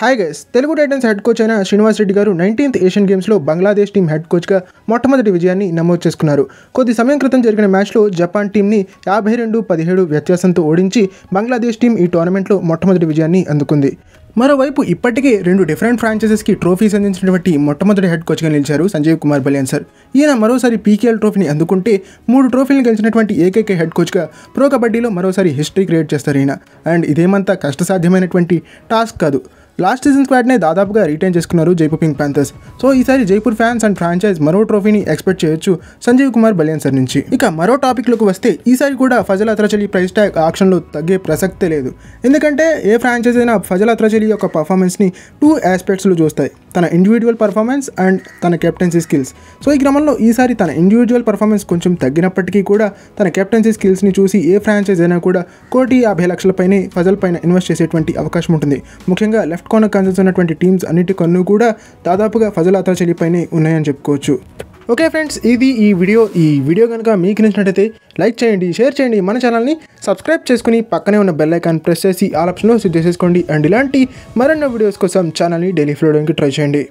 hi guys Telugu titans head coach అయిన శ్రీనివాస్ రెడ్డి గారు nineteenth Asian గేమ్స్లో బంగ్లాదేశ్ టీం హెడ్ కోచ్గా మొట్టమొదటి విజయాన్ని నమోదు చేసుకున్నారు కొద్ది సమయం క్రితం జరిగిన మ్యాచ్లో జపాన్ టీంని యాభై రెండు పదిహేడు వ్యత్యాసంతో ఓడించి బంగ్లాదేశ్ టీం ఈ టోర్నమెంట్లో మొట్టమొదటి విజయాన్ని అందుకుంది మరోవైపు ఇప్పటికే రెండు డిఫరెంట్ ఫ్రాంచైజెస్కి ట్రోఫీస్ అందించినటువంటి మొట్టమొదటి హెడ్ కోచ్గా నిలిచారు సంజీవ్ కుమార్ బలియన్ సార్ ఈయన మరోసారి పీకేఎల్ ట్రోఫీని అందుకుంటే మూడు ట్రోఫీలు గెలిచినటువంటి ఏకైక హెడ్ కోచ్గా ప్రో కబడ్డీలో మరోసారి హిస్టరీ క్రియేట్ చేస్తారు ఈయన అండ్ ఇదేమంతా కష్టసాధ్యమైనటువంటి టాస్క్ కాదు లాస్ట్ సీజన్ స్క్వాడ్నే దాదాపుగా రిటైన్ చేసుకున్నారు జైపూర్ పింక్ ప్యాంథర్స్ సో ఈసారి జైపూర్ ఫ్యాన్స్ అండ్ ఫ్రాంచైజ్ మరో ట్రోఫీని ఎక్స్పెక్ట్ చేయొచ్చు సంజీవ్ కుమార్ బలియన్ సార్ నుంచి ఇక మరో టాపిక్లోకి వస్తే ఈసారి కూడా ఫజల్ అత్రచలి ప్రైస్ ట్యాగ్ ఆక్షన్లో తగ్గే ప్రసక్తే లేదు ఎందుకంటే ఏ ఫ్రాంచైజ్ అయినా ఫజల్ అత్రచలి యొక్క పర్ఫార్మెన్స్ని టూ ఆస్పెక్ట్స్లో చూస్తాయి తన ఇండివిజువల్ పర్ఫార్మెన్స్ అండ్ తన కెప్టెన్సీ స్కిల్స్ సో ఈ క్రమంలో ఈసారి తన ఇండివిజువల్ పర్ఫార్మెన్స్ కొంచెం తగ్గినప్పటికీ కూడా తన కెప్టెన్సీ స్కిల్స్ని చూసి ఏ ఫ్రాంచైజ్ అయినా కూడా కోటి యాభై లక్షలపైనే ఫజల్ పైన ఇన్వెస్ట్ చేసేటువంటి అవకాశం ఉంటుంది ముఖ్యంగా లెఫ్ట్ కార్నర్ కన్సల్స్ ఉన్నటువంటి టీమ్స్ అన్నింటి కన్ను కూడా దాదాపుగా ఫజల్ చెల్లిపైనే ఉన్నాయని చెప్పుకోవచ్చు ఓకే ఫ్రెండ్స్ ఇది ఈ వీడియో ఈ వీడియో కనుక మీకు నచ్చినట్టయితే లైక్ చేయండి షేర్ చేయండి మన ఛానల్ని సబ్స్క్రైబ్ చేసుకుని పక్కనే ఉన్న బెల్ ఐకాన్ ప్రెస్ చేసి ఆ ఆప్షన్లో సెట్ చేసుకోండి అండ్ ఇలాంటి మరెన్నో వీడియోస్ కోసం ఛానల్ని డైలీ ఫ్లోడానికి ట్రై చేయండి